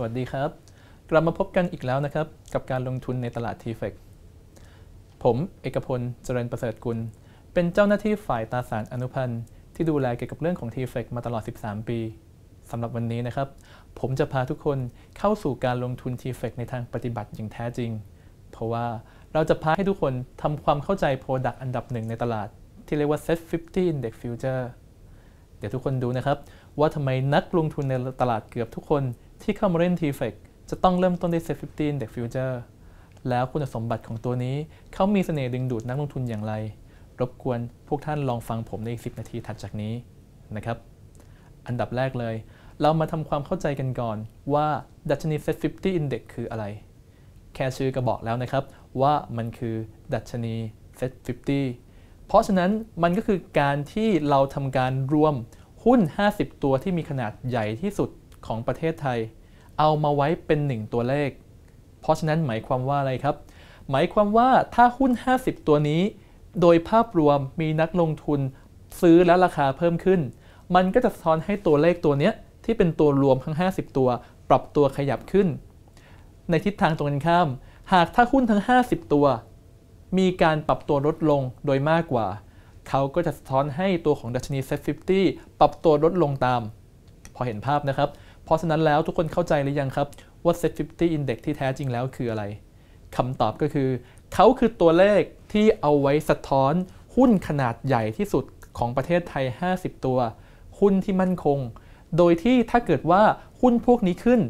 สวัสดีครับกลับมาพบกันอีกแล้วนะครับกับการลงทุนในตลาด t f e x ผมเอกพลเจริญประเสริฐกุล เป็นเจ้าหน้าที่ฝ่ายตราสารอนุพันธ์ ที่ดูแลเกี่ยวกับเรื่องของ t f e x มาตลอด 13 ปีสำหรับวันนี้นะครับผมจะพาทุกคนเข้าสู่การลงทุน t f e x ในทางปฏิบัติอย่างแท้จริง เพราะว่าเราจะพาให้ทุกคนทำความเข้าใจโปรดักอันดับหนึ่งในตลาด ที่เรียกว่า Set 50 Index Future เดี๋ยวทุกคนดูนะครับว่าทำไมนักลงทุนในตลาดเกือบทุกคนที่เข้ามาเล่น t f e c จะต้องเริ่มต้นด้วย s a f เด็กฟิวเจอร์แล้วคุณสมบัติของตัวนี้เขามีเสน่ห์ดึงดูดนักลงทุนอย่างไร รบกวนพวกท่านลองฟังผมในอีก 10 นาทีถัดจากนี้นะครับอันดับแรกเลยเรามาทำความเข้าใจกันก่อนว่าดัชนี Set 50 Index คืออะไร แค่ชื่อก็บอกแล้วนะครับว่ามันคือดัชนี Set 50เพราะฉะนั้นมันก็คือการที่เราทำการรวมหุ้น 50 ตัวที่มีขนาดใหญ่ที่สุดของประเทศไทยเอามาไว้เป็น1ตัวเลข เพราะฉะนั้นหมายความว่าอะไรครับ หมายความว่าถ้าหุ้น 50 ตัวนี้ โดยภาพรวมมีนักลงทุน ซื้อและราคาเพิ่มขึ้น มันก็จะสะท้อนให้ตัวเลขตัวนี้ที่เป็นตัวรวมทั้ง 50 ตัว ปรับตัวขยับขึ้น ในทิศทางตรงกันข้าม หากถ้าหุ้นทั้ง 50 ตัว มีการปรับตัวลดลงโดยมากกว่า เขาก็จะสะท้อนให้ตัวของดัชนี s ซ t 50ปรับตัวลดลงตาม พอเห็นภาพนะครับเพราะฉะนั้นแล้ว ทุกคนเข้าใจหรือยังครับว่า Set 50 Index ที่แท้จริงแล้วคืออะไรคำตอบก็คือ เขาคือตัวเลขที่เอาไว้สะท้อนหุ้นขนาดใหญ่ที่สุดของประเทศไทย 50 ตัว หุ้นที่มั่นคง โดยที่ถ้าเกิดว่าหุ้นพวกนี้ขึ้น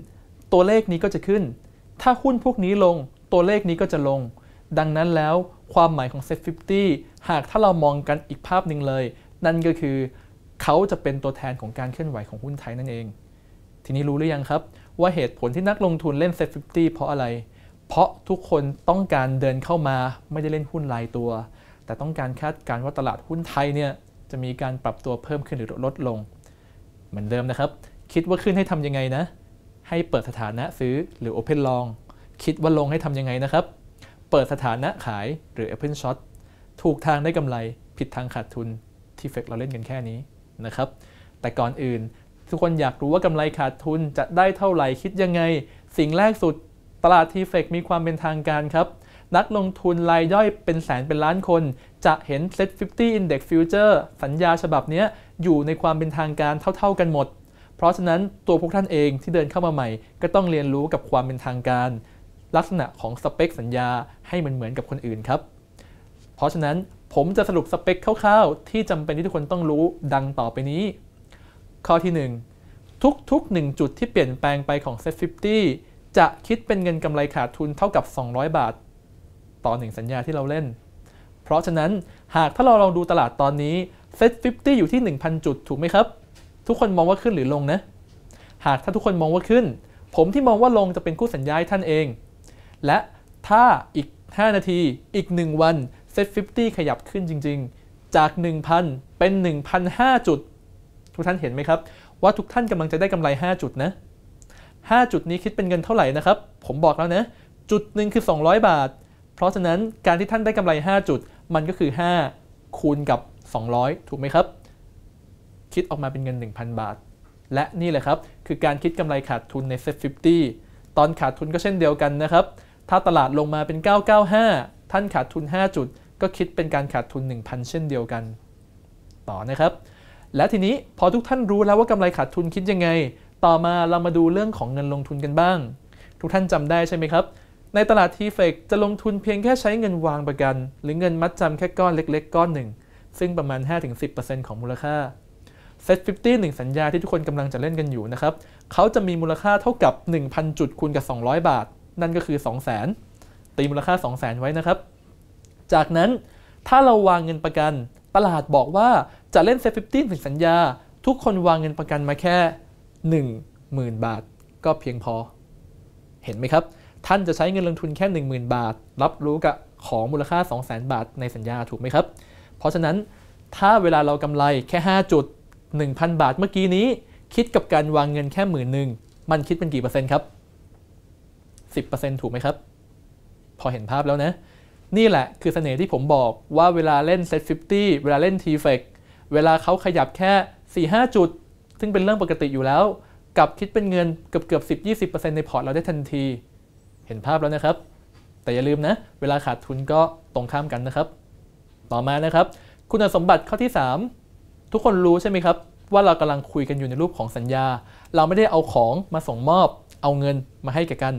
ตัวเลขนี้ก็จะขึ้น ถ้าหุ้นพวกนี้ลง ตัวเลขนี้ก็จะลง ดังนั้นแล้วความหมายของ Set 50หากถ้าเรามองกันอีกภาพหนึ่งเลย นั่นก็คือเขาจะเป็นตัวแทนของการเคลื่อนไหวของหุ้นไทยนั่นเองทีนี้รู้หรือยังครับว่าเหตุผลที่นักลงทุนเล่นเซ็ตฟิเพราะอะไร เพราะทุกคนต้องการเดินเข้ามาไม่ได้เล่นหุ้นรายตัว แต่ต้องการคาดการณ์ว่าตลาดหุ้นไทยเนี่ยจะมีการปรับตัวเพิ่มขึ้นหรือลดลง เหมือนเดิมนะครับ คิดว่าขึ้นให้ทำยังไงนะ ให้เปิดสถานะซื้อหรือ Open Long คิดว่าลงให้ทำยังไงนะครับ เปิดสถานะขายหรือ Open Short ถูกทางได้กำไร ผิดทางขาดทุนที่เฟกเราเล่นกันแค่นี้นะครับ แต่ก่อนอื่นทุกคนอยากรู้ว่ากำไรขาดทุนจะได้เท่าไหร่คิดยังไง สิ่งแรกสุดตลาดทีเฟกมีความเป็นทางการครับ นักลงทุนรายย่อยเป็นแสนเป็นล้านคน จะเห็น Set 50 Index Future สัญญาฉบับนี้อยู่ในความเป็นทางการเท่าๆกันหมด เพราะฉะนั้นตัวพวกท่านเองที่เดินเข้ามาใหม่ ก็ต้องเรียนรู้กับความเป็นทางการ ลักษณะของสเปค สัญญาให้มันเหมือนกับคนอื่นครับ เพราะฉะนั้นผมจะสรุปสเปคคร่าวๆที่จำเป็นที่ทุกคนต้องรู้ดังต่อไปนี้ข้อที่ 1 ทุกๆ 1 จุดที่เปลี่ยนแปลงไปของเซ็ต50 จะคิดเป็นเงินกำไรขาดทุนเท่ากับ 200 บาท ต่อ 1 สัญญาที่เราเล่น เพราะฉะนั้นหากถ้าเราลองดูตลาดตอนนี้เซ็ต50 อยู่ที่ 1,000 จุดถูกไหมครับ ทุกคนมองว่าขึ้นหรือลงนะ หากถ้าทุกคนมองว่าขึ้น ผมที่มองว่าลงจะเป็นคู่สัญญาท่านเอง และถ้าอีก 5 นาทีอีก 1 วันเซ็ต50ขยับขึ้นจริงๆ จาก 1,000เป็น1,005จุดทุกท่านเห็นไหมครับว่าทุกท่านกำลังจะได้กำไร5จุดนะ5จุดนี้คิดเป็นเงินเท่าไหร่นะครับผมบอกแล้วนะ จุดหนึ่งคือ 200 บาท เพราะฉะนั้นการที่ท่านได้กำไร5จุด มันก็คือ 5 คูณกับ 200 ถูกไหมครับ คิดออกมาเป็นเงิน 1,000 บาท และนี่แหละครับคือการคิดกำไรขาดทุนในเซฟต5ตอนขาดทุนก็เช่นเดียวกันนะครับถ้าตลาดลงมาเป็น 995 ท่านขาดทุน5จุดก็คิดเป็นการขาดทุน 1,000 เช่นเดียวกัน ต่อนะครับและทีนี้พอทุกท่านรู้แล้วว่ากำไรขาดทุนคิดยังไง ต่อมาเรามาดูเรื่องของเงินลงทุนกันบ้าง ทุกท่านจำได้ใช่ไหมครับ ในตลาดทีเฟกจะลงทุนเพียงแค่ใช้เงินวางประกัน หรือเงินมัดจำแค่ก้อนเล็กๆก้อนหนึ่ง ซึ่งประมาณ 5-10%ของมูลค่าเซ็ตฟิฟตี้หนึ่งสัญญาที่ทุกคนกำลังจะเล่นกันอยู่นะครับเขาจะมีมูลค่าเท่ากับ 1,000 จุดคูณกับ 200 บาท นั่นก็คือ 200,000 ตีมูลค่า 200,000 ไว้นะครับ จากนั้นถ้าเราวางเงินประกันลาดบอกว่าจะเล่นเซฟฟิฟตี้ถึงสัญญาทุกคนวางเงินประกันมาแค่ 10,000 บาทก็เพียงพอ เห็นไหมครับ ท่านจะใช้เงินลงทุนแค่ 10,000 บาท รับรู้กับของมูลค่า 200,000 บาทในสัญญาถูกไหมครับ เพราะฉะนั้นถ้าเวลาเรากำไรแค่5จุด1,000 บาทเมื่อกี้นี้ คิดกับการวางเงินแค่หมื่นหนึ่งมันคิดเป็นกี่เปอร์เซ็นต์ครับ10%ถูกไหมครับ พอเห็นภาพแล้วนะนี่แหละคือเสน่ห์ที่ผมบอกว่าเวลาเล่นเซต50 เวลาเล่น t f e c เวลาเขาขยับแค่ 4-5 จุด ซึ่งเป็นเรื่องปกติอยู่แล้ว กับคิดเป็นเงินเกือบเกือบ10-20%ในพอร์ตเราได้ทันที เห็นภาพแล้วนะครับ แต่อย่าลืมนะ เวลาขาดทุนก็ตรงข้ามกันนะครับ ต่อมานะครับ คุณสมบัติข้อที่ 3 ทุกคนรู้ใช่ไหมครับ ว่าเรากำลังคุยกันอยู่ในรูปของสัญญา เราไม่ได้เอาของมาส่งมอบเอาเงินมาให้แก่กัน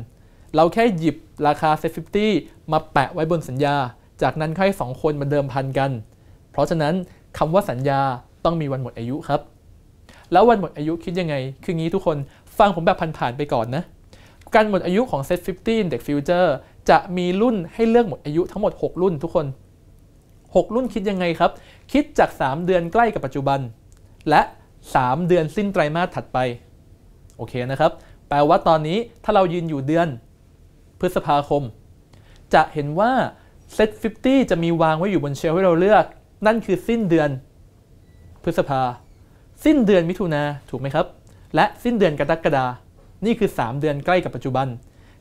เราแค่หยิบราคาเซ็ตฟิมาแปะไว้บนสัญญา จากนั้นให้สองคนมาเดิมพันกัน เพราะฉะนั้นคำว่าสัญญาต้องมีวันหมดอายุครับ แล้ววันหมดอายุคิดยังไง คืองี้ทุกคนฟังผมแบบผ่านๆไปก่อนนะ การหมดอายุของ Set 50 Index Future จะมีรุ่นให้เลือกหมดอายุทั้งหมด 6 รุ่นทุกคน 6 รุ่นคิดยังไงครับ คิดจาก 3 เดือนใกล้กับปัจจุบัน และ 3 เดือนสิ้นไตรมาสถัดไป โอเคนะครับ แปลว่าตอนนี้ถ้าเรายืนอยู่เดือนพฤษภาคม จะเห็นว่าเซต50 จะมีวางไว้อยู่บนเชลให้เราเลือก นั่นคือสิ้นเดือน พฤษภา สิ้นเดือนมิถุนาถูกไหมครับ และสิ้นเดือนกรกฎานี่คือ 3 เดือนใกล้กับปัจจุบัน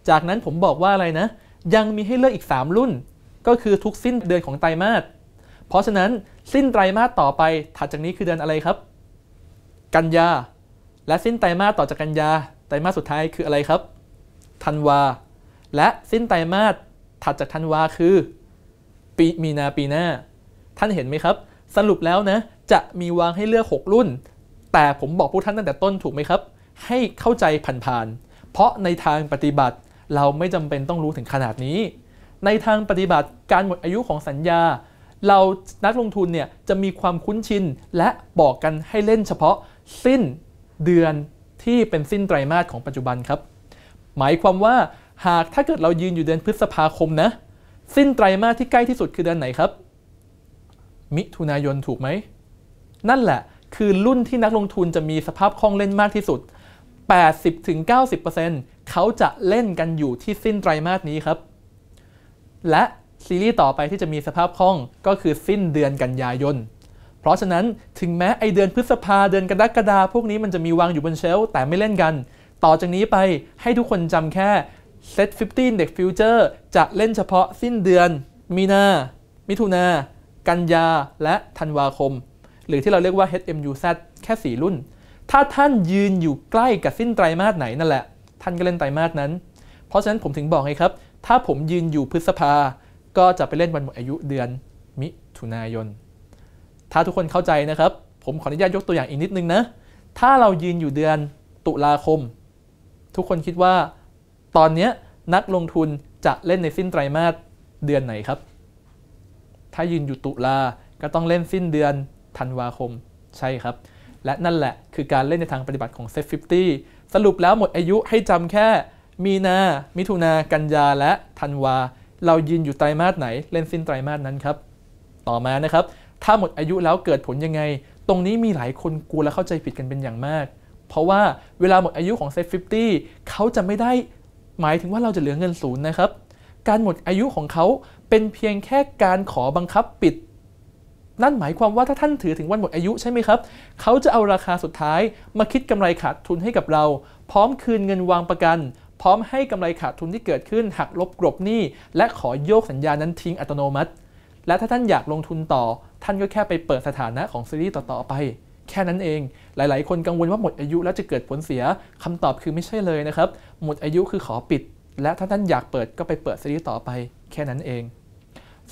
จากนั้นผมบอกว่าอะไรนะ ยังมีให้เลือกอีก3รุ่น ก็คือทุกสิ้นเดือนของไตรมาสเพราะฉะนั้นสิ้นไตรมาสต่อไปถัดจากนี้คือเดือนอะไรครับ กันยา และสิ้นไตรมาสต่อจากกันยาไตรมาสสุดท้ายคืออะไรครับธันวาและสิ้นไตรมาสถัดจากธันวาคือ ปีมีนาปีหน้า ท่านเห็นไหมครับ สรุปแล้วนะ จะมีวางให้เลือก 6 รุ่น แต่ผมบอกพวกท่านตั้งแต่ต้นถูกไหมครับ ให้เข้าใจผ่านๆเพราะในทางปฏิบัติเราไม่จำเป็นต้องรู้ถึงขนาดนี้ ในทางปฏิบัติการหมดอายุของสัญญา เรานักลงทุนเนี่ยจะมีความคุ้นชิน และบอกกันให้เล่นเฉพาะสิ้นเดือนที่เป็นสิ้นไตรมาสของปัจจุบันครับ หมายความว่าหากถ้าเกิดเรายืนอยู่เดือนพฤษภาคมนะสิ้นไตรมาสที่ใกล้ที่สุดคือเดือนไหนครับ มิถุนายนถูกไหม นั่นแหละคือรุ่นที่นักลงทุนจะมีสภาพคล่องเล่นมากที่สุด 80-90%เขาจะเล่นกันอยู่ที่สิ้นไตรมาสนี้ครับ และซีรีส์ต่อไปที่จะมีสภาพคล่องก็คือสิ้นเดือนกันยายนเพราะฉะนั้นถึงแม้ไอเดือนพฤษภาเดือนกรกฎาพวกนี้มันจะมีวางอยู่บนเชล์แต่ไม่เล่นกัน ต่อจากนี้ไปให้ทุกคนจำแค่เซตฟิฟตี้เด็กฟิวเจะเล่นเฉพาะสิ้นเดือนมีนา มิถุนา กันยา และธันวาคม หรือที่เราเรียกว่า HMUZ แค่ 4 รุ่น ถ้าท่านยืนอยู่ใกล้กับสิ้นไตรมาสไหนนั่นแหละ ท่านก็เล่นไตรมาสนั้น เพราะฉะนั้นผมถึงบอกไงครับ ถ้าผมยืนอยู่พฤษภา ก็จะไปเล่นวันหมดอายุเดือน มิถุนายน ถ้าทุกคนเข้าใจนะครับ ผมขออนุญาตยกตัวอย่างอีกนิดนึงนะถ้าเรายืนอยู่เดือนตุลาคม ทุกคนคิดว่าตอนนี้นักลงทุนจะเล่นในสิ้นไตรมาสเดือนไหนครับ ถ้ายืนอยู่ตุลา ก็ต้องเล่นสิ้นเดือนธันวาคมใช่ครับ และนั่นแหละคือการเล่นในทางปฏิบัติของเซฟฟ0สรุปแล้วหมดอายุให้จำแค่ มีนา มิถุนา กันยา และธันวา เรายืนอยู่ไตรมาสไหน เล่นสิ้นไตรมาสนั้นครับ ต่อมานะครับ ถ้าหมดอายุแล้วเกิดผลยังไง ตรงนี้มีหลายคนกลัวและเข้าใจผิดกันเป็นอย่างมาก เพราะว่าเวลาหมดอายุของเซฟฟิเขาจะไม่ได้หมายถึงว่าเราจะเหลือเงินศูนย์นะครับ การหมดอายุของเขาเป็นเพียงแค่การขอบังคับปิด นั่นหมายความว่าถ้าท่านถือถึงวันหมดอายุใช่ไหมครับเขาจะเอาราคาสุดท้าย มาคิดกำไรขาดทุนให้กับเรา พร้อมคืนเงินวางประกัน พร้อมให้กำไรขาดทุนที่เกิดขึ้น หักลบกรบหนี้ และขอโยกสัญญานั้นทิ้งอัตโนมัติ และถ้าท่านอยากลงทุนต่อ ท่านก็แค่ไปเปิดสถานะของซีรีส์ต่อๆไปแค่นั้นเอง หลาย ๆ คนกังวลว่าหมดอายุแล้วจะเกิดผลเสียคำตอบคือไม่ใช่เลยนะครับ หมดอายุคือขอปิด และถ้าท่านอยากเปิดก็ไปเปิดซีรีส์ต่อไปแค่นั้นเอง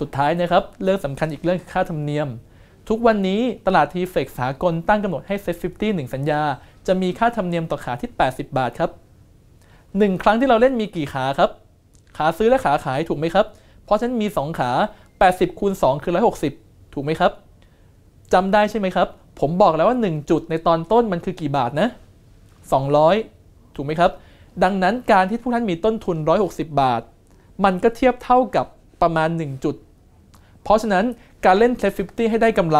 สุดท้ายนะครับ เรื่องสำคัญอีกเรื่องคือค่าธรรมเนียม ทุกวันนี้ตลาดทีเฟกสากลตั้งกำหนดให้เซฟฟิฟตี้หนึ่งสัญญา จะมีค่าธรรมเนียมต่อขาที่ 80 บาทครับหนึ่งครั้งที่เราเล่นมีกี่ขาครับ ขาซื้อและขาขายถูกไหมครับ เพราะฉะนั้นมี2ขา80คูณ2คือ160 ถูกไหมครับจำได้ใช่ไหมครับผมบอกแล้วว่า 1 จุดในตอนต้นมันคือกี่บาทนะ 200 ถูกไหมครับ ดังนั้นการที่ผู้ท่านมีต้นทุน 160 บาท มันก็เทียบเท่ากับประมาณ 1 จุด เพราะฉะนั้นการเล่นเทฟฟิฟี้ให้ได้กำไร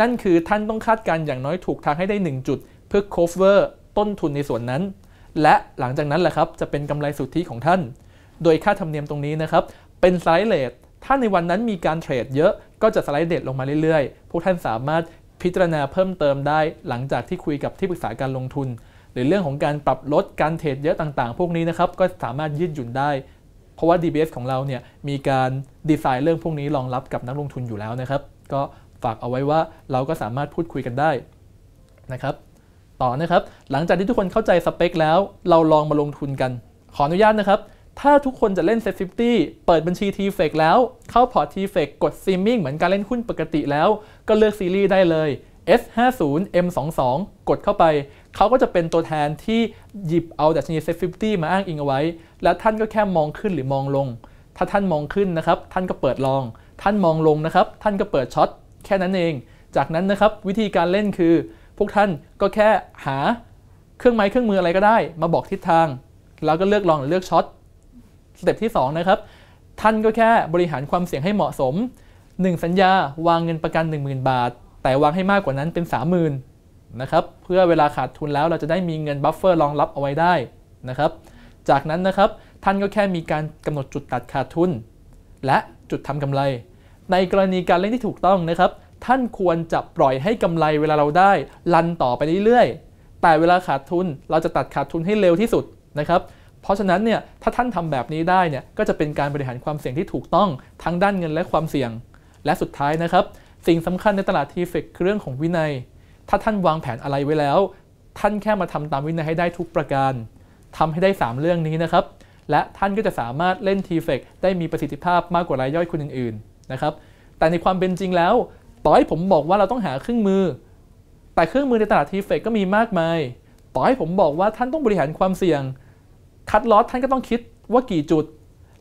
นั่นคือท่านต้องคาดการอย่างน้อยถูกทางให้ได้ 1 จุด เพื่อ cover ต้นทุนในส่วนนั้น และหลังจากนั้นแหละครับ จะเป็นกำไรสุทธิของท่าน โดยค่าธรรมเนียมตรงนี้นะครับ เป็นสไลด์เลทถ้าในวันนั้นมีการเทรดเยอะ ก็จะสไลด์เด็ดลงมาเรื่อยๆพวกท่านสามารถพิจารณาเพิ่มเติมได้หลังจากที่คุยกับที่ปรึกษาการลงทุนหรือเรื่องของการปรับลดการเทรดเยอะต่าง ๆ พวกนี้นะครับก็สามารถยืดหยุ่นได้ เพราะว่า DBS ของเราเนี่ยมีการดีไซน์เรื่องพวกนี้รองรับกับนักลงทุนอยู่แล้วนะครับ ก็ฝากเอาไว้ว่าเราก็สามารถพูดคุยกันได้นะครับ ต่อนะครับหลังจากที่ทุกคนเข้าใจสเปค แล้ว เราลองมาลงทุนกันขออนุญาตนะครับถ้าทุกคนจะเล่นิ e ตี้เปิดบัญชี t f e c แล้ว เข้าพอร์ต t f e ฟกดซีมิ่งเหมือนการเล่นหุ้นปกติแล้ว ก็เลือกซีรีส์ได้เลย S50 M22 กดเข้าไป เขาก็จะเป็นตัวแทนที่หยิบเอาดัชนีิ e ตี้มาอ้างอิงเอาไว้ และท่านก็แค่มองขึ้นหรือมองลง ถ้าท่านมองขึ้นนะครับ ท่านก็เปิดลอง ท่านมองลงนะครับ ท่านก็เปิดช็อต แค่นั้นเอง จากนั้นนะครับวิธีการเล่นคือ พวกท่านก็แค่หา เครื่องไม้เครื่องมืออะไรก็ได้ มาบอกทิศทาง แล้วก็เลือกลองหรือเลือกช็อตสเต็ปที่ 2 นะครับท่านก็แค่บริหารความเสี่ยงให้เหมาะสม 1 สัญญาวางเงินประกัน 10,000 บาท แต่วางให้มากกว่านั้นเป็น 30,000 นะครับ เพื่อเวลาขาดทุนแล้วเราจะได้มีเงินบัฟเฟอร์รองรับเอาไว้ได้นะครับ จากนั้นนะครับท่านก็แค่มีการกำหนดจุดตัดขาดทุน และจุดทำกำไร ในกรณีการเล่นที่ถูกต้องนะครับ ท่านควรจะปล่อยให้กำไรเวลาเราได้ลันต่อไปเรื่อยๆแต่เวลาขาดทุนเราจะตัดขาดทุนให้เร็วที่สุดนะครับเพราะฉะนั้นเนี่ยถ้าท่านทำแบบนี้ได้เนี่ยก็จะเป็นการบริหารความเสี่ยงที่ถูกต้องทั้งด้านเงินและความเสี่ยง และสุดท้ายนะครับสิ่งสำคัญในตลาดทีเฟกคือเรื่องของวินัย ถ้าท่านวางแผนอะไรไว้แล้ว ท่านแค่มาทำตามวินัยให้ได้ทุกประการ ทำให้ได้ 3 เรื่องนี้นะครับและท่านก็จะสามารถเล่นทีเฟกได้มีประสิทธิภาพมากกว่ารายย่อยคนอื่นๆนะครับแต่ในความเป็นจริงแล้วต่อให้ผมบอกว่าเราต้องหาเครื่องมือ แต่เครื่องมือในตลาดทีเฟกก็มีมากมายต่อให้ผมบอกว่าท่านต้องบริหารความเสี่ยงคัดลอสท่านก็ต้องคิดว่ากี่จุด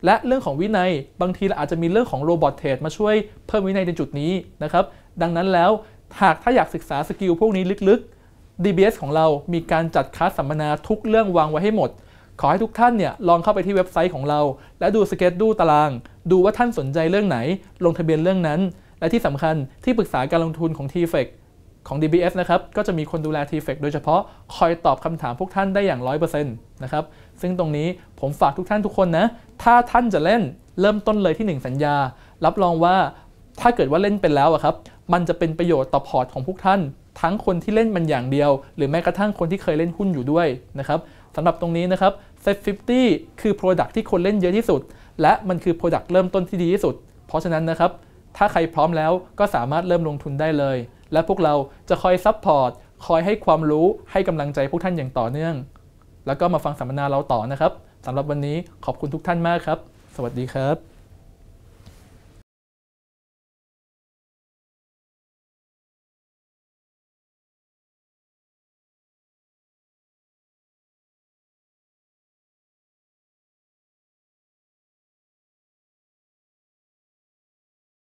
และเรื่องของวินัยบางทีเราอาจจะมีเรื่องของโรบอทเทรดมาช่วยเพิ่มวินัยในจุดนี้นะครับ ดังนั้นแล้วหากถ้าอยากศึกษาสกิลพวกนี้ลึกๆ DBS ของเรามีการจัดคัสสัมมนาทุกเรื่องวางไว้ให้หมด ขอให้ทุกท่านเนี่ยลองเข้าไปที่เว็บไซต์ของเรา และดูสเกจดูตาราง ดูว่าท่านสนใจเรื่องไหนลงทะเบียนเรื่องนั้นและที่สำคัญที่ปรึกษาการลงทุนของ t f e c ของ DBS นะครับ ก็จะมีคนดูแล t f e c โดยเฉพาะคอยตอบคำถามพวกท่านได้อย่าง 100%นะครับ ซึ่งตรงนี้ผมฝากทุกท่านทุกคนนะ ถ้าท่านจะเล่น เริ่มต้นเลยที่ 1 สัญญา รับรองว่าถ้าเกิดว่าเล่นเป็นแล้วอะครับ มันจะเป็นประโยชน์ต่อพอร์ตของพวกท่าน ทั้งคนที่เล่นมันอย่างเดียว หรือแม้กระทั่งคนที่เคยเล่นหุ้นอยู่ด้วยนะครับสำหรับตรงนี้นะครับ Set 50 คือ Product ที่คนเล่นเยอะที่สุด และมันคือ Product เริ่มต้นที่ดีที่สุด เพราะฉะนั้นนะครับถ้าใครพร้อมแล้วก็สามารถเริ่มลงทุนได้เลยและพวกเราจะคอยซัพพอร์ตคอยให้ความรู้ให้กำลังใจพวกท่านอย่างต่อเนื่อง แล้วก็มาฟังสัมมนาเราต่อนะครับสำหรับวันนี้ขอบคุณทุกท่านมากครับ สวัสดีครับ